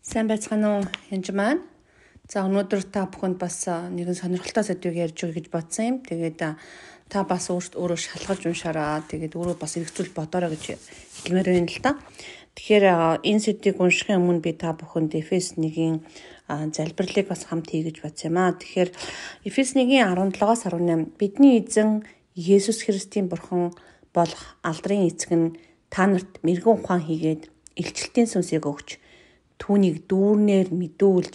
Сайн байцгаана уу хинж маань. За өнөөдөр та бүхэнд бас нэгэн сонирхолтой сэдвийг ярьж өгье гэж бодсон юм. Тэгээд та бас өөрт өөрөө шалгаж уншаараа. Тэгээд өөрөө бас эргцүүл бодоорой гэж хэлмээр байна л та. Тэгэхээр энэ сэдвийг уншихын өмнө би та бүхэнд Эфес 1-ийн залбирлыг бас хамт хий гэж бодсон юм аа. Тэгэхээр Эфес 1-ийн 17-аас 18 бидний эзэн Есүс Христийн бурхан болох алдрын эцэг нь та нарт мэрэгэн ухаан хийгээд илчлэлтийн сүнсийг өгч түүнийг дүүрнээр мэдүүлж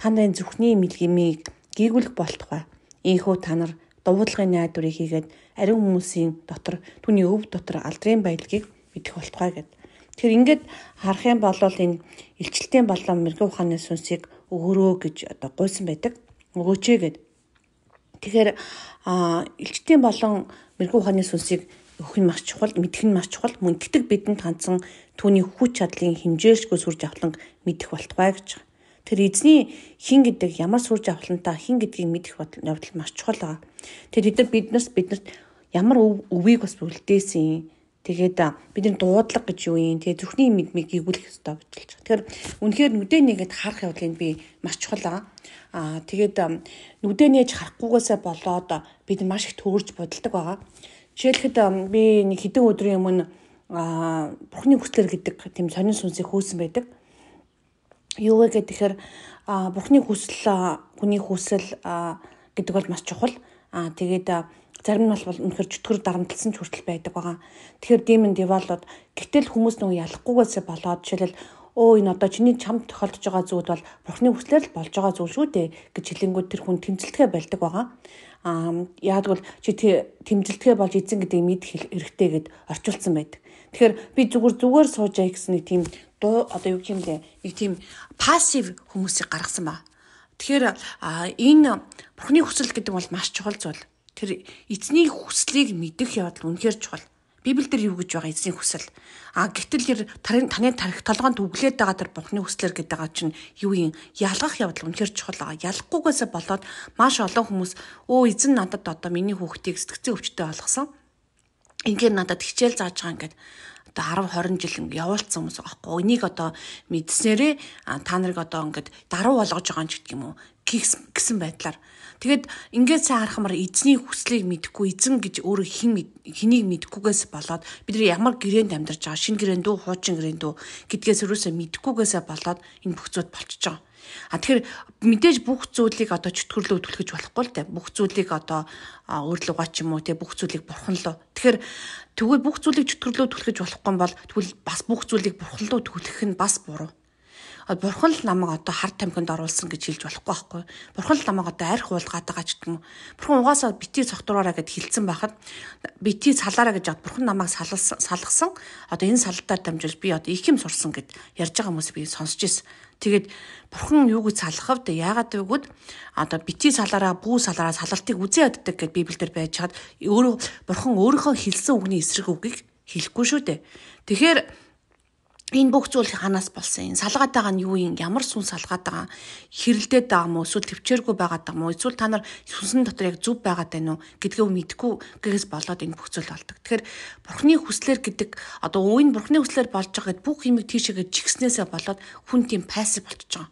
та нарын зүрхний мэлгэмийг гэргүүлэх болтугай. Ийхүү та нар дуудлагын найдварыг хийгээд ариун хүмүүсийн дотор түүний өв дотор алдрын байдлыг мэдэх болтугай гэдэг. Тэгэхээр ингээд харах юм бол энэ илчлэлтийн болон мэрэгэн ухааны сүнсийг өгөрөө гэж одоо гуйсан байдаг. Өгөөчэй гэдэг. Тэгэхээр илчлэлтийн болон мэрэгэн ухааны сүнсийг өгөх нь маш чухал, мэдэх нь маш чухал. Мөн тэтг бидэнд хандсан түүний хүч чадлын хэмжээлшгүй сүр жавхлан мэдэх болтугай гэж. Тэр эзний хин гэдэг ямар сүр жавхлантаа хин гэдгийг мэдэх явдал маш чухал аа. Тэгэхээр бид нар биднээс биднэрт ямар өвийг бас үлдээсэн юм. Тэгээд бидний дуудлага гэж юу юм? Тэгээд зүрхний мэдмийг гүйгүүлэх хэрэгтэй гэж болж байгаа. Тэгэхээр үнэхээр нүдэнийгээд харах явдлыг би маш чухал аа. Аа тэгээд нүдэнийж харахгүйгээсээ болоод бид маш их төөрж бодолдог байгаа. Жишээлхэд би нэг хэдэн өдрийн өмнө аа бурхны хүслэр гэдэг тийм сонин сүнсийг хөөсөн байдаг. Юу вэ гэхээр аа бурхны хүсэл хүний хүсэл гэдэг бол маш чухал. Аа тэгээд зарим нь бол үнэхэр чөтгөр дарамтлсан ч хүртэл байдаг байгаа. Тэгэхээр demon developed гэтэл хүмүүс нөгөө ялахгүйгээс болоод жишээлбэл өө энэ одоо чиний чамд тохиолдож байгаа зүйл бол бурхны хүслээр л болж байгаа зүйл шүү дээ гэж хэлэнгүүт тэр хүн тэмцэлтгэ болдог байгаа яагдвал чи тэмжилтгэ болж эзэн гэдэг мэд хэрэгтэй гэд орчуулсан байдаг. Тэгэхээр би зүгээр зүгээр суужаа гэсэн нэг тийм одоо юу гэмлээ нэг тийм пассив хүмүүсийг гаргасан ба. Тэгэхээр энэ бурхны хүсэл гэдэг бол маш чухал зүйл. Тэр эзний хүслийг мэдэх явдал үнэхээр чухал. Библиэлд юу гэж байгаа эзний хүсэл. А гэтэл тэр таны тарих толгоонд өглээд байгаа тэр бухны хүслэр гэдэг байгаа чинь юу юм? Ялгах явдал үнэхээр чухал байгаа. Ялахгүйгээсээ болоод маш олон хүмүүс өө эзэн надад одоо миний хүүхдийг сэтгцэн өвчтөй олгосон. Ингээд надад хичээл зааж байгаа ингээд одоо 10 20 жил ингээ явуулсан хүмүүс байгаа хгүй. Энийг одоо мэдснээрээ та нарыг одоо ингээд даруй болгож байгаа юм ч гэдэг юм уу? гэсэн байдлаар Тэгэд ингээд сайн харахмаар эзний хүслийг мэдхгүй эзэн гэж өөрөө хин хэнийг мэдхгүйгээс болоод бид нар ямар гэрээнд амьдарч байгаа шин гэрээнд үү хуучин гэрээнд үү гэдгээс өрөөсөө мэдхгүйгээсээ болоод энэ бүх зүйл болчихж байгаа. А тэгэхээр мэдээж бүх зүйлийг одоо чөтгөрлөө өтгөлгөж болохгүй л дээ. Бүх зүйлийг одоо өөрлөгөө ч юм уу те бүх зүйлийг бурхан лөө. Тэгэхээр тэгвэл бүх зүйлийг чөтгөрлөө өтгөлгөж болохгүй бол тэгвэл бас бүх зүйлийг бурхан лөө өтгөх нь бас буруу бурхан л намайг одоо хар тамхинд оруулсан гэж хэлж болохгүй байхгүй. Бурхан л намайг одоо арх уулгаатайгаа ч гэдэм. Бурхан угаасаа битгий цогтураараа гэд хэлсэн байхад битгий салаараа гэж яд бурхан намайг салсан салгасан. Одоо энэ салтаар дамжуулж би одоо их юм сурсан гэд ярьж байгаа хүмүүс би сонсч ирсэн. Тэгээд бурхан юу гэж салхав те яагаад вэ гээд одоо бити салаараа бүү салаараа салалтыг үзээ яддаг гэд библиэлд байж хаад өөрөө бурхан өөрийнхөө хэлсэн үгний эсрэг үгийг хэлэхгүй шүү дээ. Тэгэхээр энэ бүх зүйл ханаас болсон юм. Салгаад байгаа нь юу юм? Ямар сүн салгаад байгаа? Хэрэлдээд байгаа мó? Эсвэл төвчээргүй байгаа мó? Эсвэл та нар сүнсэн дотор яг зүв байгаад байна уу гэдгээ мэдэхгүй гээс болоод энэ бүх зүйл болдог. Тэгэхээр бурхны хүслэр гэдэг одоо өвийн бурхны хүслэр болж байгаа гэд бүх юмыг тийшээгээ чигснээсээ болоод хүн тийм пассив болчихж байгаа.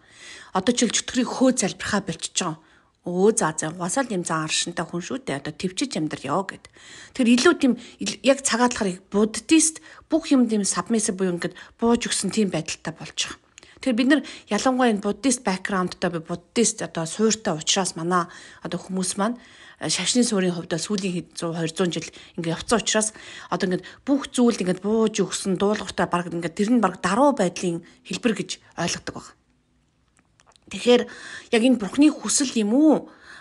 Одоо чил чөтгөрийг хөө залбирхаа болчихж байгаа Оо за за угаасаа л юм зан аршинтай хүн шүү дээ. Одоо төвчж амьдрё гэд. Тэгэхээр илүү тийм яг цагаатлахыг буддист бүх юм тийм сабмисс буюу ингээд бууж өгсөн тийм байдалтай болж байгаа. Тэгэхээр бид нар ялангуяа энэ буддист бэкграундтай би буддист одоо суйртай уучраас манай одоо хүмүүс маань э, шашны суурийн хувьд сүүлийн 100 200 жил ингээд явцсан учраас одоо ингээд бүх зүйл ингээд бууж өгсөн дуулууртай баг ингээд тэр нь баг даруй байдлын хэлбэр гэж ойлгодог байна. Тэгэхээр яг энэ бурхны хүсэл юм уу?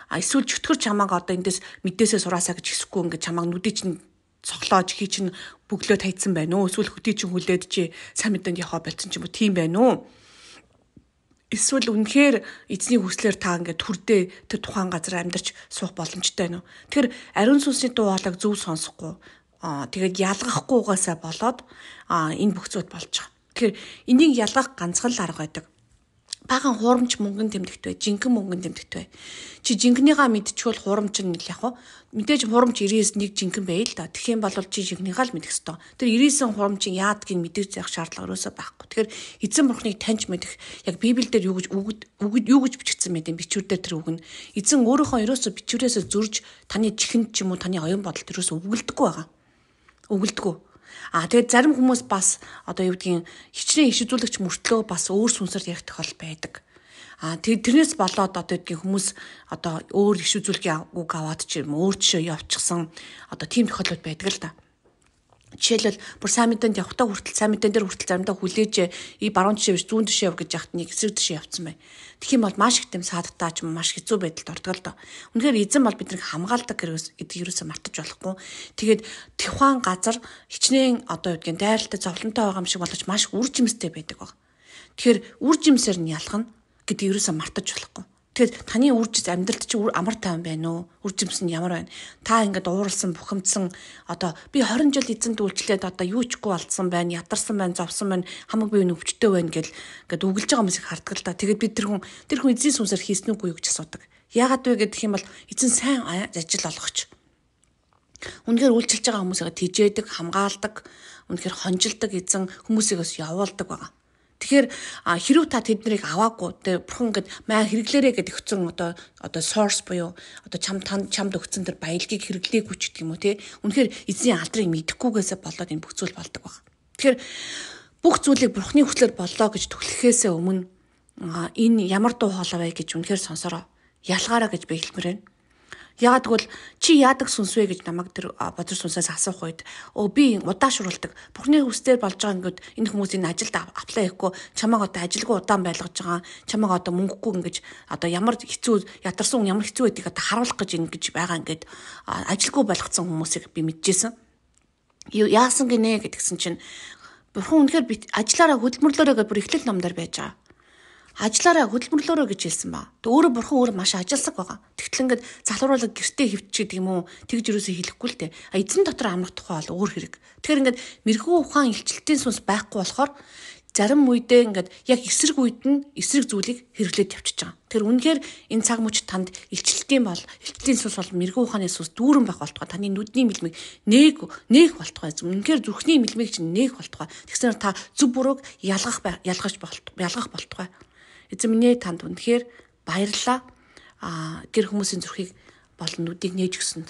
А эсвэл чөтгөр чамааг одоо эндээс мэдээсээ сураасаа гэж хэсэхгүй ингээд чамааг нүдий чинь цоглоож хий чинь бөглөө тайцсан байна уу? Эсвэл хөдий чинь хүлээд чи сайн мэдэнд яхаа болцсон ч юм уу? Тийм байна уу? Эсвэл үнэхээр эзний хүслээр та ингээд төрдөө тэр тухайн газар амьдарч суух боломжтой байна уу? Тэгэхээр ариун сүнсний дуу хоолойг зөв сонсохгүй аа тэгээд ялгахгүй угаасаа болоод аа энэ бүх зүйл болж байгаа. Тэгэхээр энийг ялгах ганцхан л арга байдаг баган хуурамч мөнгөнд тэмдэгт бай, жинхэнэ мөнгөнд тэмдэгт бай. Чи жинхнийгаа мэдчихвэл хуурамч нь яг хуу мэдээж хуурамч 99 нэг жинхэнэ байл та. Тэгэх юм бол чи жинхнийгаа л мэдэх ёстой. Тэр 99 хуурамчийн яадгийг мэдэх зэх шаардлага өрөөсөө байхгүй. Тэгэхээр эзэн бурхныг таньж мэдэх яг Библиэлд юу гэж үгд юу гэж бичигдсэн байд юм бичвэр дээр тэр үг нь. Эзэн өөрийнхөө ерөөсөө бичвэрээс зөрж таны чихэнд ч юм уу таны оюун бодолд ерөөсөө өгөлдөггүй байгаа. Өгөлдөггүй А тэгээд зарим хүмүүс бас одоо юу гэдгийг хичнээн иш үзүүлэгч мөртлөө бас өөр сүнсээр ярих тохиол байдаг. А тэр тэрнээс болоод одоо гэдгийг хүмүүс одоо өөр иш үзүүлэлт аваад ч юм өөр жишээ явчихсан одоо тийм тохиолдол байдаг л да. Жишээлбэл бүр саммитанд явхдаа хүртэл саммитан дээр хүртэл заримдаа хүлээж и баруун тишээ биш зүүн тишээ яв гэж яхад нэг эсрэг тишээ явцсан бай. Тэгэх юм бол маш их тэм саадтаа ч маш хэцүү байдалд ордог л доо. Үнэхээр эзэн бол биднийг хамгаалдаг гэдгийг юусоо мартаж болохгүй. Тэгээд тухайн газар хичнээн одоо юудгийн дайралтай зовлонтой байгаа юм шиг боловч маш үр жимстэй байдаг баг. Тэгэхээр үр жимсээр нь ялхна гэдгийг юусоо мартаж болохгүй. Тэгэхээр таны үржис амьдралд чи амар тайван байна уу? Үржимс нь ямар байна? Та ингээд ууралсан, бухимдсан одоо би 20 жил эзэнт үйлчлээд одоо юу чгүй болцсон байна, ядарсан байна, зовсон байна, хамаг бие өвчтөй байна гэл ингээд үгэлж байгаа хүмүүсийг харддаг л да. Тэгээд бид тэр хүн тэр хүн эзэн сүнсээр хийсэн үгүй юу гэж асуудаг. Яагаад вэ гэдэг юм бол эзэн сайн ажил олгоч. Үнэхээр үйлчилж байгаа хүмүүсээ тийжээдэг, хамгаалдаг, үнэхээр хонжилдог эзэн хүмүүсийг бас явуулдаг байгаа. Тэгэхээр хэрв та тэднийг аваагүй тэр бурхан ингээд маа хэрэглээрэ гэдэг өгсөн одоо одоо source буюу одоо чам чамд өгсөн тэр баялагийг хэрэглээгүй ч гэдэг юм уу тий. Үнэхээр эзний алдрыг мэдэхгүйгээсээ болоод энэ бүх зүйл болдог баг. Тэгэхээр бүх зүйлийг бурханы хүчлээр боллоо гэж төглөхөөсөө өмнө энэ ямар дуу хоолой вэ гэж үнэхээр сонсороо ялгаараа гэж би хэлмээр байна. Яагаад гэвэл чи яадаг сүнс вэ гэж намайг тэр бодор сүнсээс асуух үед өө би удаа шуурладаг. Бурхны хүсдээр болж байгаа ингэд энэ хүмүүсийн ажилд аплай хийхгүй чамаг одоо ажилгүй удаан байлгаж байгаа. Чамаг одоо мөнгөгүй ингэж одоо ямар хэцүү ядарсан хүн ямар хэцүү байдгийг одоо харуулах гэж ингэж байгаа ингээд ажилгүй болгоцсон хүмүүсийг би мэдчихсэн. Яасан гинэ гэдгсэн чинь бурхан үнэхээр би ажиллаараа хөдөлмөрлөөрэй гэж бүр эхлэл номдор байж байгаа ажиллаараа хөдөлмөрлөөрөө гэж хэлсэн ба. Тэ өөрөө бурхан өөр маш ажилсаг байгаа. Тэгтэл ингээд залууруулаг гэртээ хөвчих гэдэг юм уу? Тэгж юусэн хэлэхгүй л те. А эзэн дотор амрах тухай бол өөр хэрэг. Тэгэхээр ингээд мэрэгүү ухаан илчлэлтийн сүнс байхгүй болохоор зарим үедээ ингээд яг эсрэг үед нь эсрэг зүйлийг хэрэглээд явчихж байгаа. Тэр үнэхээр энэ цаг мөч танд илчлэлтийн бол илчлэлийн сүнс бол мэрэгүү ухааны сүнс дүүрэн байх болтугай таны нүдний мэлмэг нээг нээх болтугай үнэхээр зүрхний мэлмэг чинь нээх болтугай. Тэгснээр та зүв бурууг ялгах ялгаж болтугай ялгах болтугай. Эзэмнээ танд үнэхээр баярлалаа. А гэр хүмүүсийн зүрхийг болон нүдийг нээж өгсөнд